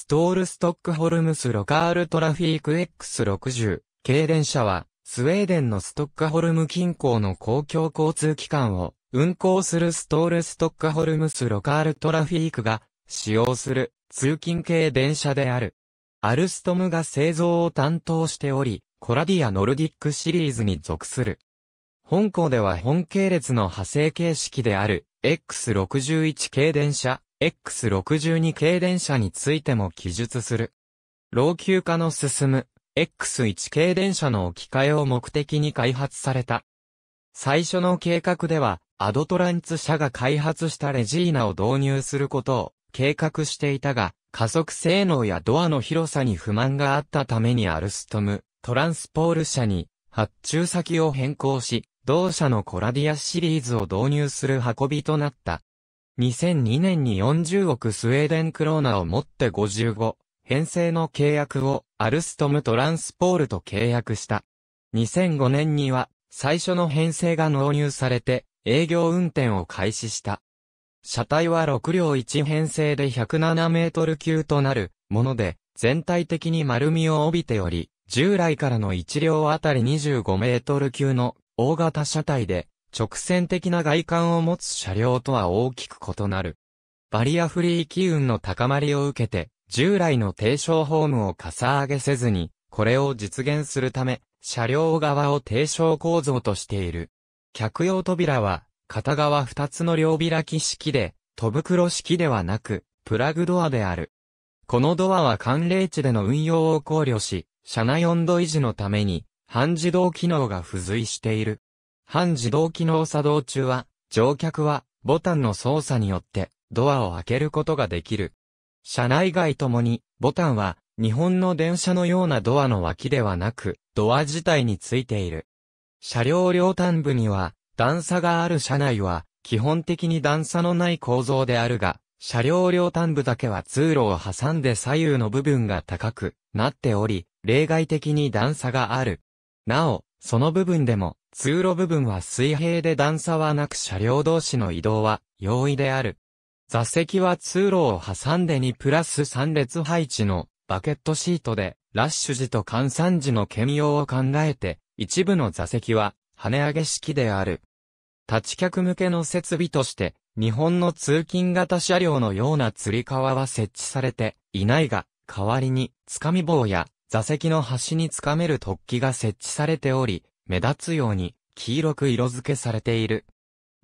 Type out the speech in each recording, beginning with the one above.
ストールストックホルムスロカールトラフィーク X60 軽電車はスウェーデンのストックホルム近郊の公共交通機関を運行するストールストックホルムスロカールトラフィークが使用する通勤系電車である。アルストムが製造を担当しており、コラディアノルディックシリーズに属する。本校では本系列の派生形式である X61 系電車 X62 系電車についても記述する。老朽化の進む X1 系電車の置き換えを目的に開発された。最初の計画では、アドトランツ社が開発したレジーナを導入することを計画していたが、加速性能やドアの広さに不満があったためにアルストム、トランスポール社に発注先を変更し、同社のコラディアシリーズを導入する運びとなった。2002年に40億スウェーデンクローナを持って55、編成の契約をアルストムトランスポールと契約した。2005年には最初の編成が納入されて営業運転を開始した。車体は6両1編成で107メートル級となるもので全体的に丸みを帯びており、従来からの1両あたり25メートル級の大型車体で直線的な外観を持つ車両とは大きく異なる。バリアフリー機運の高まりを受けて、従来の低床ホームをかさ上げせずに、これを実現するため、車両側を低床構造としている。客用扉は、片側2つの両開き式で、戸袋式ではなく、プラグドアである。このドアは寒冷地での運用を考慮し、車内温度維持のために、半自動機能が付随している。半自動機能作動中は、乗客は、ボタンの操作によって、ドアを開けることができる。車内外ともに、ボタンは、日本の電車のようなドアの脇ではなく、ドア自体についている。車両両端部には、段差がある車内は、基本的に段差のない構造であるが、車両両端部だけは通路を挟んで左右の部分が高くなっており、例外的に段差がある。なお、その部分でも通路部分は水平で段差はなく車両同士の移動は容易である。座席は通路を挟んで2プラス3列配置のバケットシートで、ラッシュ時と換算時の兼用を考えて、一部の座席は跳ね上げ式である。立ち客向けの設備として、日本の通勤型車両のような吊り革は設置されていないが、代わりに、つかみ棒や座席の端につかめる突起が設置されており、目立つように黄色く色付けされている。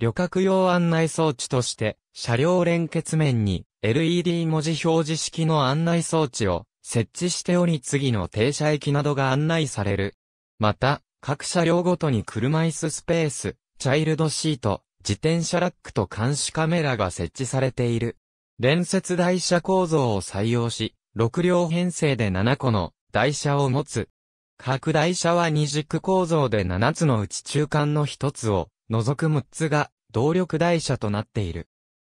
旅客用案内装置として、車両連結面に LED 文字表示式の案内装置を設置しており次の停車駅などが案内される。また、各車両ごとに車椅子スペース、チャイルドシート、自転車ラックと監視カメラが設置されている。連接台車構造を採用し、6両編成で7個の台車を持つ拡大車は二軸構造で7つのうち中間の1つを除く6つが動力台車となっている。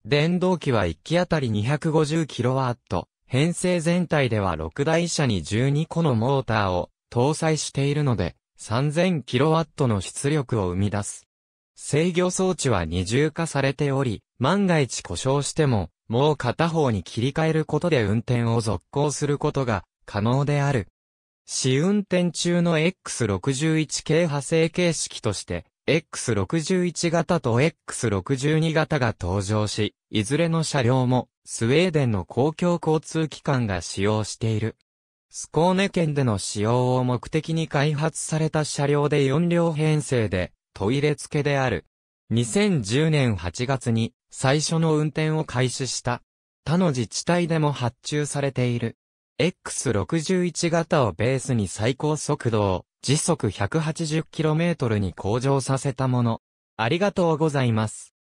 電動機は1機あたり 250kW、編成全体では6台車に12個のモーターを搭載しているので、3000kW の出力を生み出す。制御装置は二重化されており、万が一故障しても、もう片方に切り替えることで運転を続行することが可能である。試運転中の X61 系派生形式として、X61 型と X62 型が登場し、いずれの車両もスウェーデンの公共交通機関が使用している。スコーネ県での使用を目的に開発された車両で4両編成でトイレ付けである。2010年8月に最初の運転を開始した。他の自治体でも発注されている。X61 型をベースに最高速度を時速 180km に向上させたもの。ありがとうございます。